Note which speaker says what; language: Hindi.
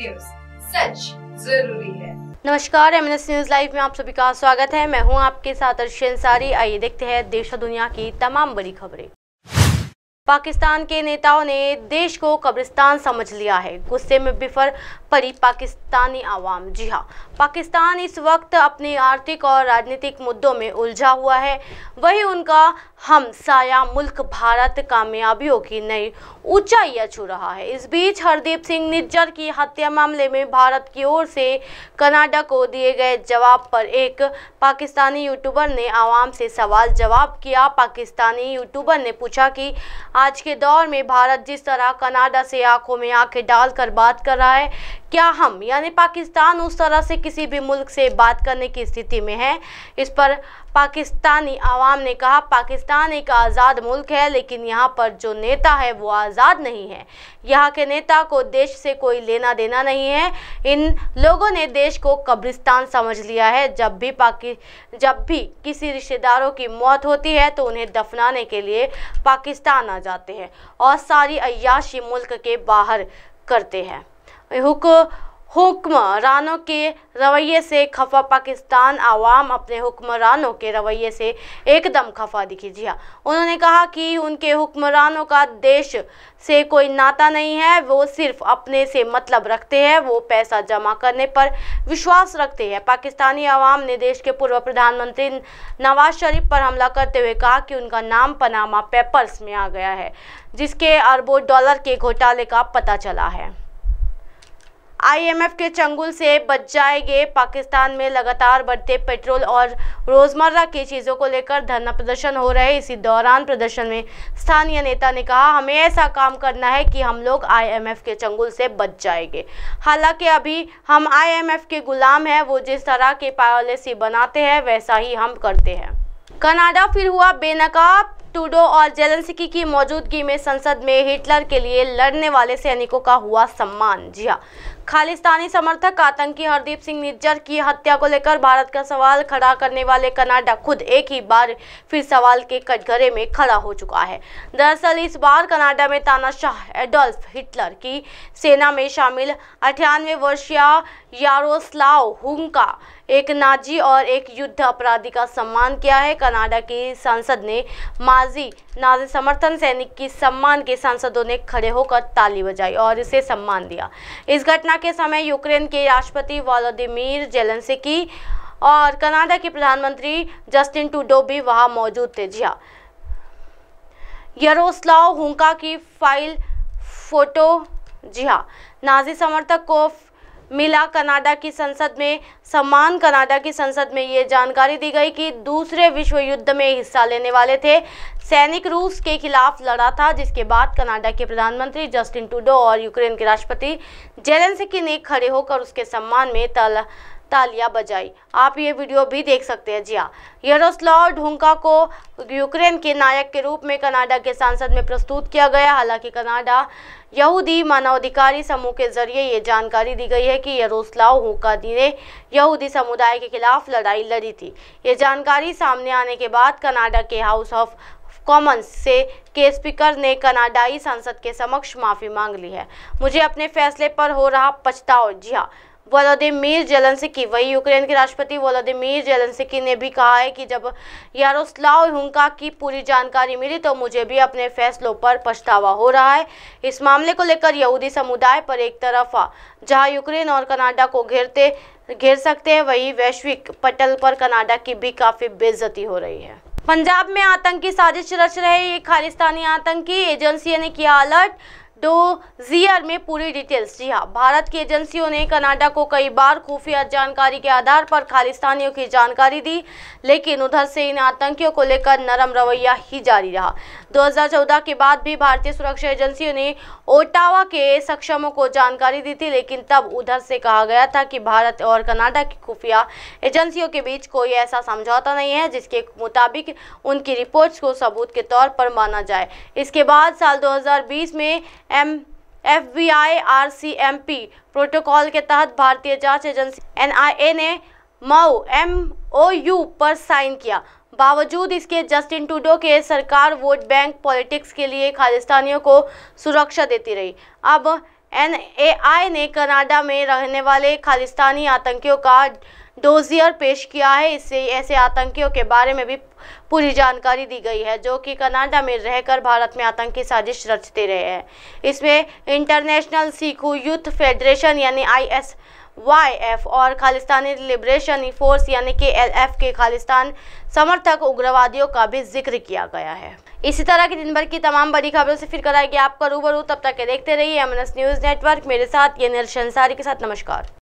Speaker 1: न्यूज सच जरूरी है नमस्कार एम न्यूज लाइव में आप सभी का स्वागत है मैं हूं आपके साथ अर्शन सारी आइए देखते हैं देश और दुनिया की तमाम बड़ी खबरें पाकिस्तान के नेताओं ने देश को कब्रिस्तान समझ लिया है गुस्से में बिफर पड़ी पाकिस्तानी आवाम जी हाँ पाकिस्तान इस वक्त अपने आर्थिक और राजनीतिक मुद्दों में उलझा हुआ है वही उनका हम साया मुल्क भारत कामयाबियों की नई ऊंचाइयां छू रहा है इस बीच हरदीप सिंह निज्जर की हत्या मामले में भारत की ओर से कनाडा को दिए गए जवाब पर एक पाकिस्तानी यूट्यूबर ने आवाम से सवाल जवाब किया पाकिस्तानी यूट्यूबर ने पूछा कि आज के दौर में भारत जिस तरह कनाडा से आंखों में आंखें डालकर बात कर रहा है क्या हम यानी पाकिस्तान उस तरह से किसी भी मुल्क से बात करने की स्थिति में है इस पर पाकिस्तानी आवाम ने कहा पाकिस्तान एक आज़ाद मुल्क है लेकिन यहाँ पर जो नेता है वो आज़ाद नहीं है यहाँ के नेता को देश से कोई लेना देना नहीं है इन लोगों ने देश को कब्रिस्तान समझ लिया है जब भी पाकि जब भी किसी रिश्तेदारों की मौत होती है तो उन्हें दफनाने के लिए पाकिस्तान आ जाते हैं और सारी अयाशी मुल्क के बाहर करते हैं हुक हुक्मरानों के रवैये से खफा पाकिस्तान आवाम अपने हुक्मरानों के रवैये से एकदम खफा दिखी जिया हाँ, उन्होंने कहा कि उनके हुक्मरानों का देश से कोई नाता नहीं है वो सिर्फ अपने से मतलब रखते हैं वो पैसा जमा करने पर विश्वास रखते हैं पाकिस्तानी आवाम ने देश के पूर्व प्रधानमंत्री नवाज शरीफ पर हमला करते हुए कहा कि उनका नाम पनामा पेपर्स में आ गया है जिसके अरबों डॉलर के घोटाले का पता चला है आईएमएफ के चंगुल से बच जाएंगे पाकिस्तान में लगातार बढ़ते पेट्रोल और रोज़मर्रा की चीज़ों को लेकर धरना प्रदर्शन हो रहे इसी दौरान प्रदर्शन में स्थानीय नेता ने कहा हमें ऐसा काम करना है कि हम लोग आईएमएफ के चंगुल से बच जाएंगे हालांकि अभी हम आईएमएफ के गुलाम हैं वो जिस तरह की पॉलिसी बनाते हैं वैसा ही हम करते हैं कनाडा फिर हुआ बेनकाब टूडो और जेलेंसकी की मौजूदगी में संसद में हिटलर के लिए लड़ने वाले सैनिकों का हुआ सम्मान जी हाँ खालिस्तानी समर्थक आतंकी हरदीप सिंह निज्जर की हत्या को लेकर भारत का सवाल खड़ा करने वाले कनाडा खुद एक ही बार फिर सवाल के कटघरे में खड़ा हो चुका है दरअसल इस बार कनाडा में तानाशाह एडोल्फ हिटलर की सेना में शामिल अठानवे वर्षीय यारोस्लाव का एक नाजी और एक युद्ध अपराधी का सम्मान किया है कनाडा की सांसद ने माजी नाजी समर्थन सैनिक की सम्मान के सांसदों ने खड़े होकर ताली बजाई और इसे सम्मान दिया इस घटना के समय यूक्रेन के राष्ट्रपति वालोदिमीर जेलेंसकी और कनाडा के प्रधानमंत्री जस्टिन टूडो भी वहां मौजूद थे जी हाँ यरोस्लाव हुंका की फाइल फोटो जी हाँ नाजी समर्थक को मिला कनाडा की संसद में सम्मान कनाडा की संसद में ये जानकारी दी गई कि दूसरे विश्व युद्ध में हिस्सा लेने वाले थे सैनिक रूस के खिलाफ लड़ा था जिसके बाद कनाडा के प्रधानमंत्री जस्टिन टूडो और यूक्रेन के राष्ट्रपति जेलेंसिकी ने खड़े होकर उसके सम्मान में तल तालियां बजाई आप ये वीडियो भी देख सकते हैं जी हाँ यरोस्लाव ढोंका को यूक्रेन के नायक के रूप में कनाडा के सांसद में प्रस्तुत किया गया हालांकि कनाडा यहूदी मानवाधिकारी समूह के जरिए ये जानकारी दी गई है कि यरोस्लाव होकादी ने यहूदी समुदाय के खिलाफ लड़ाई लड़ी थी ये जानकारी सामने आने के बाद कनाडा के हाउस ऑफ कॉमन्स से के स्पीकर ने कनाडाई संसद के समक्ष माफ़ी मांग ली है मुझे अपने फैसले पर हो रहा पछताव जी हाँ वोलोदिमीर जेलेंसकी वही यूक्रेन के राष्ट्रपति वोलोदिमीर जेलेंसकी ने भी कहा है कि जब यारोस्लाव हुंका की पूरी जानकारी मिली तो मुझे भी अपने फैसलों पर पछतावा हो रहा है इस मामले को लेकर यहूदी समुदाय पर एक तरफा जहां यूक्रेन और कनाडा को घेरते घेर सकते हैं वही वैश्विक पटल पर कनाडा की भी काफ़ी बेइज्जती हो रही है पंजाब में आतंकी साजिश रच रहे ये खालिस्तानी आतंकी एजेंसी ने किया अलर्ट डोजियर में पूरी डिटेल्स जी हाँ भारत की एजेंसियों ने कनाडा को कई बार खुफिया जानकारी के आधार पर खालिस्तानियों की जानकारी दी लेकिन उधर से इन आतंकियों को लेकर नरम रवैया ही जारी रहा 2014 के बाद भी भारतीय सुरक्षा एजेंसियों ने ओटावा के सक्षमों को जानकारी दी थी लेकिन तब उधर से कहा गया था कि भारत और कनाडा की खुफिया एजेंसियों के बीच कोई ऐसा समझौता नहीं है जिसके मुताबिक उनकी रिपोर्ट्स को सबूत के तौर पर माना जाए इसके बाद साल दो में M F B I R C M P protocol के तहत भारतीय जांच एजेंसी एन आई ए ने मऊ एम ओ यू पर साइन किया बावजूद इसके जस्टिन टूडो के सरकार वोट बैंक पॉलिटिक्स के लिए खालिस्तानियों को सुरक्षा देती रही अब एन ने कनाडा में रहने वाले खालिस्तानी आतंकियों का डोजियर पेश किया है इससे ऐसे आतंकियों के बारे में भी पूरी जानकारी दी गई है जो कि कनाडा में रहकर भारत में आतंकी साजिश रचते रहे हैं इसमें इंटरनेशनल सीखू यूथ फेडरेशन यानी आई वाईएफ और खालिस्तानी लिबरेशन फोर्स यानी कि एलएफ के खालिस्तान समर्थक उग्रवादियों का भी जिक्र किया गया है इसी तरह की दिन भर की तमाम बड़ी खबरों से फिर कराएगी आपका रूबरू तब तक के देखते रहिए एम न्यूज़ नेटवर्क मेरे साथ ये निर्शंसारी के साथ नमस्कार